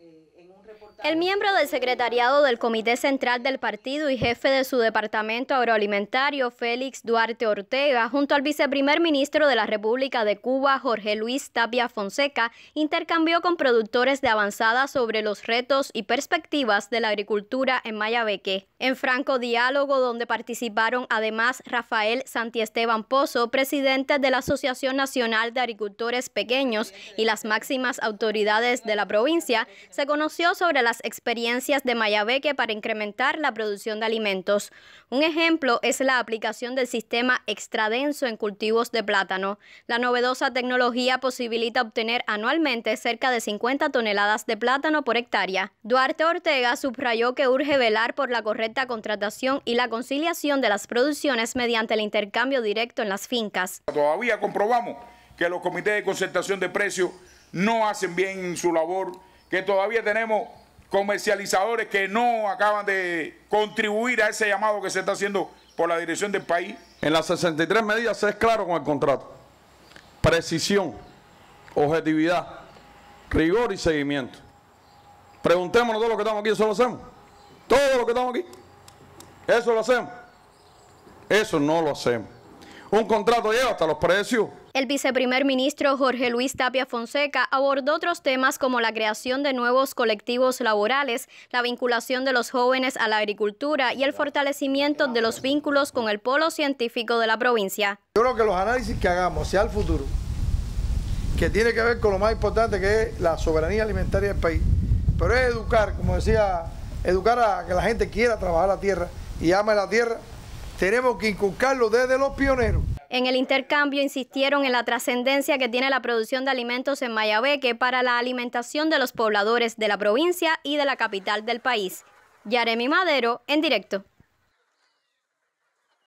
Eh, El miembro del secretariado del Comité Central del Partido y jefe de su departamento agroalimentario, Félix Duarte Ortega, junto al viceprimer ministro de la República de Cuba, Jorge Luis Tapia Fonseca, intercambió con productores de avanzada sobre los retos y perspectivas de la agricultura en Mayabeque. En franco diálogo, donde participaron además Rafael Santiesteban Pozo, presidente de la Asociación Nacional de Agricultores Pequeños y las máximas autoridades de la provincia, se conoció sobre las experiencias de Mayabeque para incrementar la producción de alimentos. Un ejemplo es la aplicación del sistema extradenso en cultivos de plátano. La novedosa tecnología posibilita obtener anualmente cerca de 50 toneladas de plátano por hectárea. Duarte Ortega subrayó que urge velar por la correcta contratación y la conciliación de las producciones mediante el intercambio directo en las fincas. Todavía comprobamos que los comités de concertación de precios no hacen bien su labor que todavía tenemos comercializadores que no acaban de contribuir a ese llamado que se está haciendo por la dirección del país. En las 63 medidas se es claro con el contrato. Precisión, objetividad, rigor y seguimiento. Preguntémonos todos los que estamos aquí, eso lo hacemos. ¿Todos los que estamos aquí, eso lo hacemos. Eso no lo hacemos. Un contrato lleva hasta los precios el viceprimer ministro Jorge Luis Tapia Fonseca abordó otros temas como la creación de nuevos colectivos laborales, la vinculación de los jóvenes a la agricultura y el fortalecimiento de los vínculos con el polo científico de la provincia. Yo creo que los análisis que hagamos sea el futuro, que tiene que ver con lo más importante que es la soberanía alimentaria del país, pero es educar, como decía, educar a que la gente quiera trabajar la tierra y ame la tierra, tenemos que inculcarlo desde los pioneros. En el intercambio insistieron en la trascendencia que tiene la producción de alimentos en Mayabeque para la alimentación de los pobladores de la provincia y de la capital del país. Yaremi Madero, en directo.